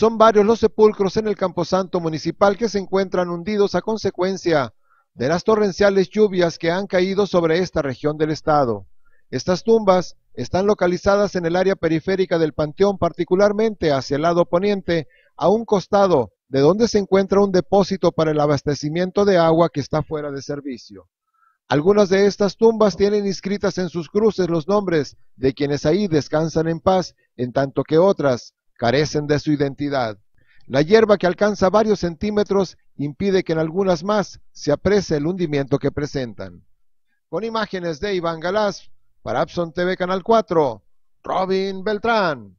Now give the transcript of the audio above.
Son varios los sepulcros en el camposanto municipal que se encuentran hundidos a consecuencia de las torrenciales lluvias que han caído sobre esta región del estado. Estas tumbas están localizadas en el área periférica del panteón, particularmente hacia el lado poniente, a un costado de donde se encuentra un depósito para el abastecimiento de agua que está fuera de servicio. Algunas de estas tumbas tienen inscritas en sus cruces los nombres de quienes ahí descansan en paz, en tanto que otras carecen de su identidad. La hierba que alcanza varios centímetros impide que en algunas más se aprecie el hundimiento que presentan. Con imágenes de Iván Galás, para Abson TV Canal 4, Robin Beltrán.